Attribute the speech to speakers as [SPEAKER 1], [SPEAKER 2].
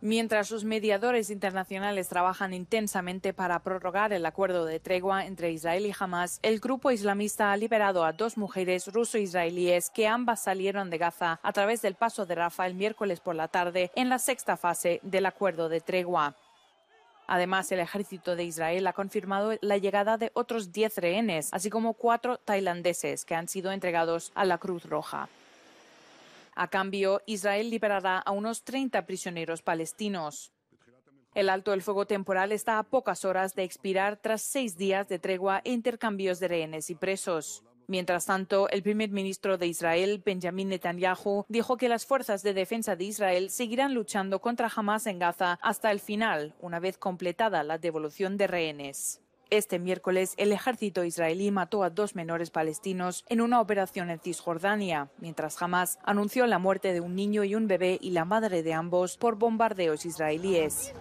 [SPEAKER 1] Mientras sus mediadores internacionales trabajan intensamente para prorrogar el acuerdo de tregua entre Israel y Hamas, el grupo islamista ha liberado a dos mujeres ruso-israelíes que ambas salieron de Gaza a través del paso de Rafa el miércoles por la tarde en la sexta fase del acuerdo de tregua. Además, el ejército de Israel ha confirmado la llegada de otros 10 rehenes, así como cuatro tailandeses que han sido entregados a la Cruz Roja. A cambio, Israel liberará a unos 30 prisioneros palestinos. El alto del fuego temporal está a pocas horas de expirar tras seis días de tregua e intercambios de rehenes y presos. Mientras tanto, el primer ministro de Israel, Benjamin Netanyahu, dijo que las fuerzas de defensa de Israel seguirán luchando contra Hamas en Gaza hasta el final, una vez completada la devolución de rehenes. Este miércoles, el ejército israelí mató a dos menores palestinos en una operación en Cisjordania, mientras Hamas anunció la muerte de un niño y un bebé y la madre de ambos por bombardeos israelíes.